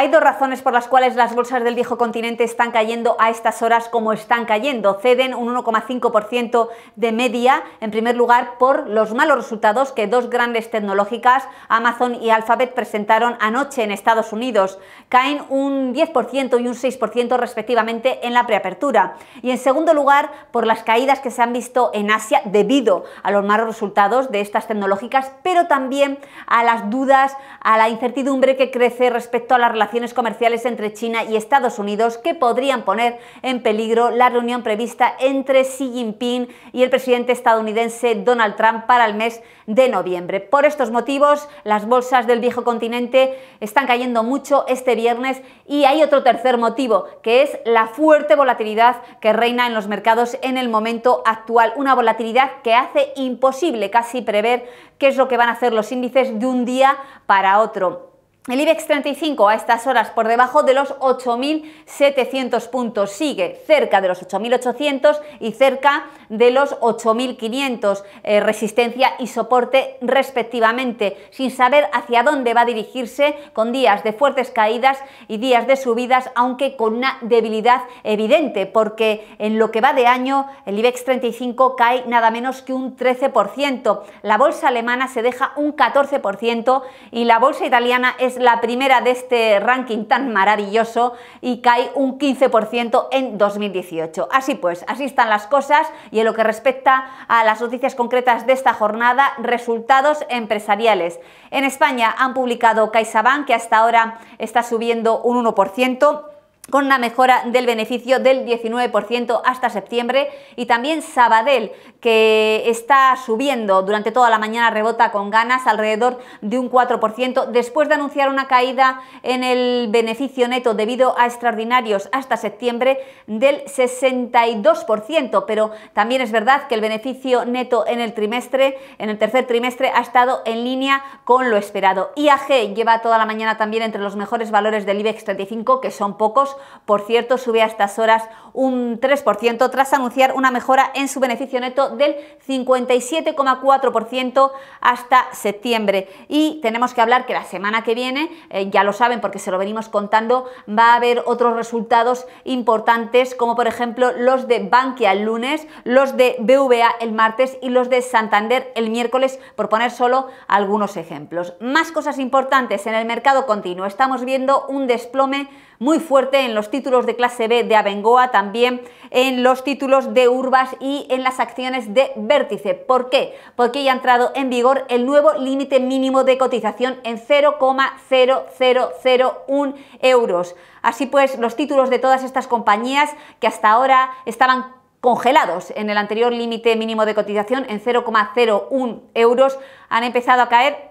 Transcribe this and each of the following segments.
Hay dos razones por las cuales las bolsas del viejo continente están cayendo a estas horas como están cayendo. Ceden un 1,5% de media, en primer lugar por los malos resultados que dos grandes tecnológicas, Amazon y Alphabet, presentaron anoche en Estados Unidos. Caen un 10% y un 6% respectivamente en la preapertura. Y en segundo lugar, por las caídas que se han visto en Asia debido a los malos resultados de estas tecnológicas, pero también a las dudas, a la incertidumbre que crece respecto a la relación comerciales entre China y Estados Unidos que podrían poner en peligro la reunión prevista entre Xi Jinping y el presidente estadounidense Donald Trump para el mes de noviembre. Por estos motivos, las bolsas del viejo continente están cayendo mucho este viernes y hay otro tercer motivo, que es la fuerte volatilidad que reina en los mercados en el momento actual. Una volatilidad que hace imposible casi prever qué es lo que van a hacer los índices de un día para otro. El IBEX 35 a estas horas por debajo de los 8.700 puntos, sigue cerca de los 8.800 y cerca de los 8.500, eh, resistencia y soporte respectivamente, sin saber hacia dónde va a dirigirse con días de fuertes caídas y días de subidas, aunque con una debilidad evidente, porque en lo que va de año el IBEX 35 cae nada menos que un 13%, la bolsa alemana se deja un 14% y la bolsa italiana es la primera de este ranking tan maravilloso y cae un 15% en 2018. Así pues, así están las cosas y en lo que respecta a las noticias concretas de esta jornada, resultados empresariales. En España han publicado CaixaBank, que hasta ahora está subiendo un 1%, con una mejora del beneficio del 19% hasta septiembre y también Sabadell que está subiendo durante toda la mañana rebota con ganas alrededor de un 4% después de anunciar una caída en el beneficio neto debido a extraordinarios hasta septiembre del 62% pero también es verdad que el beneficio neto en el trimestre en el tercer trimestre ha estado en línea con lo esperado IAG lleva toda la mañana también entre los mejores valores del IBEX 35 que son pocos por cierto, sube a estas horas un 3% tras anunciar una mejora en su beneficio neto del 57,4% hasta septiembre. Y tenemos que hablar que la semana que viene, eh, ya lo saben porque se lo venimos contando, va a haber otros resultados importantes como por ejemplo los de Bankia el lunes, los de BVA el martes y los de Santander el miércoles, por poner solo algunos ejemplos. Más cosas importantes en el mercado continuo. Estamos viendo un desplome muy fuerte en los títulos de clase B de Abengoa, también en los títulos de Urbas y en las acciones de Vértice. ¿Por qué? Porque ya ha entrado en vigor el nuevo límite mínimo de cotización en 0,0001 euros. Así pues, los títulos de todas estas compañías que hasta ahora estaban congelados en el anterior límite mínimo de cotización en 0,01 euros han empezado a caer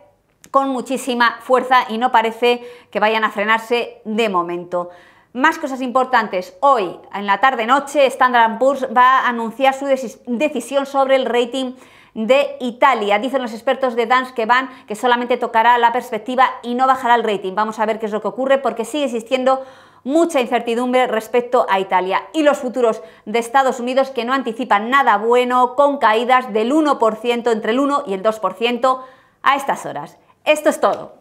con muchísima fuerza y no parece que vayan a frenarse de momento. Más cosas importantes. Hoy, en la tarde-noche, Standard Poor's va a anunciar su decisión sobre el rating de Italia. Dicen los expertos de Danske que que solamente tocará la perspectiva y no bajará el rating. Vamos a ver qué es lo que ocurre porque sigue existiendo mucha incertidumbre respecto a Italia y los futuros de Estados Unidos que no anticipan nada bueno con caídas del 1%, entre el 1 y el 2% a estas horas. Esto es todo.